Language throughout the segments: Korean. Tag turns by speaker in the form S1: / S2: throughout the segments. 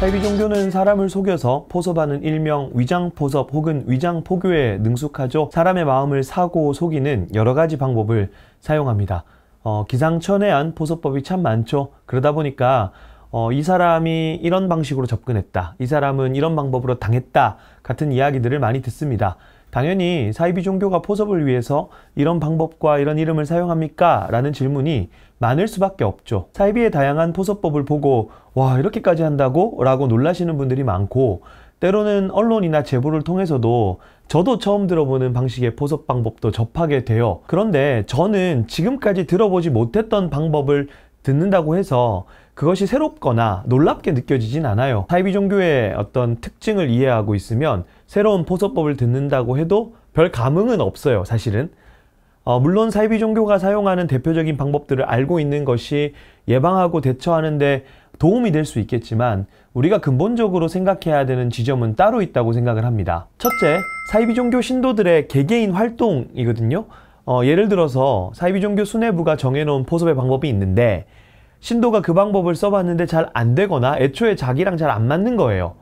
S1: 사이비 종교는 사람을 속여서 포섭하는 일명 위장포섭 혹은 위장포교에 능숙하죠. 사람의 마음을 사고 속이는 여러 가지 방법을 사용합니다. 어, 기상천외한 포섭법이 참 많죠. 그러다 보니까 어, 이 사람이 이런 방식으로 접근했다. 이 사람은 이런 방법으로 당했다. 같은 이야기들을 많이 듣습니다. 당연히 사이비 종교가 포섭을 위해서 이런 방법과 이런 이름을 사용합니까? 라는 질문이 많을 수밖에 없죠. 사이비의 다양한 포섭법을 보고 와 이렇게까지 한다고? 라고 놀라시는 분들이 많고 때로는 언론이나 제보를 통해서도 저도 처음 들어보는 방식의 포섭 방법도 접하게 돼요. 그런데 저는 지금까지 들어보지 못했던 방법을 듣는다고 해서 그것이 새롭거나 놀랍게 느껴지진 않아요. 사이비 종교의 어떤 특징을 이해하고 있으면 새로운 포섭법을 듣는다고 해도 별 감흥은 없어요, 사실은. 어, 물론 사이비 종교가 사용하는 대표적인 방법들을 알고 있는 것이 예방하고 대처하는데 도움이 될 수 있겠지만 우리가 근본적으로 생각해야 되는 지점은 따로 있다고 생각을 합니다. 첫째, 사이비 종교 신도들의 개개인 활동이거든요. 어, 예를 들어서 사이비 종교 수뇌부가 정해놓은 포섭의 방법이 있는데 신도가 그 방법을 써봤는데 잘 안 되거나 애초에 자기랑 잘 안 맞는 거예요.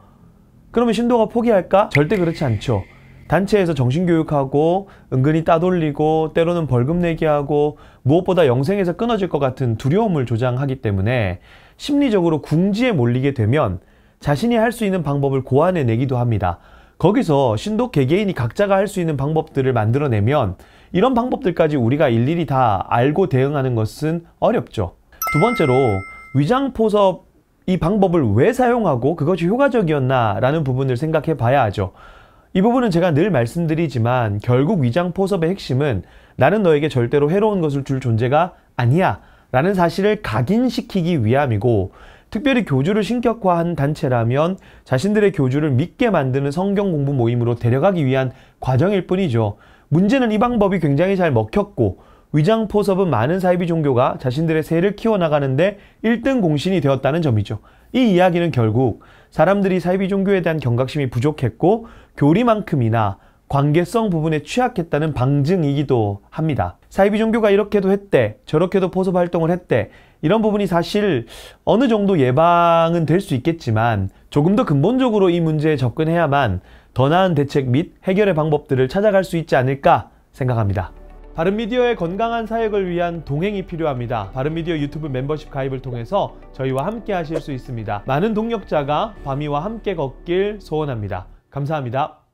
S1: 그러면 신도가 포기할까? 절대 그렇지 않죠. 단체에서 정신교육하고 은근히 따돌리고 때로는 벌금 내기하고 무엇보다 영생에서 끊어질 것 같은 두려움을 조장하기 때문에 심리적으로 궁지에 몰리게 되면 자신이 할 수 있는 방법을 고안해 내기도 합니다. 거기서 신도 개개인이 각자가 할 수 있는 방법들을 만들어내면 이런 방법들까지 우리가 일일이 다 알고 대응하는 것은 어렵죠. 두 번째로 위장포섭 이 방법을 왜 사용하고 그것이 효과적이었나라는 부분을 생각해 봐야 하죠. 이 부분은 제가 늘 말씀드리지만 결국 위장 포섭의 핵심은 나는 너에게 절대로 해로운 것을 줄 존재가 아니야 라는 사실을 각인시키기 위함이고 특별히 교주를 신격화한 단체라면 자신들의 교주를 믿게 만드는 성경 공부 모임으로 데려가기 위한 과정일 뿐이죠. 문제는 이 방법이 굉장히 잘 먹혔고 위장포섭은 많은 사이비 종교가 자신들의 새를 키워나가는데 1등 공신이 되었다는 점이죠. 이 이야기는 결국 사람들이 사이비 종교에 대한 경각심이 부족했고 교리만큼이나 관계성 부분에 취약했다는 방증이기도 합니다. 사이비 종교가 이렇게도 했대, 저렇게도 포섭 활동을 했대, 이런 부분이 사실 어느 정도 예방은 될 수 있겠지만 조금 더 근본적으로 이 문제에 접근해야만 더 나은 대책 및 해결의 방법들을 찾아갈 수 있지 않을까 생각합니다. 바른미디어의 건강한 사역을 위한 동행이 필요합니다. 바른미디어 유튜브 멤버십 가입을 통해서 저희와 함께 하실 수 있습니다. 많은 동력자가 밤이와 함께 걷길 소원합니다. 감사합니다.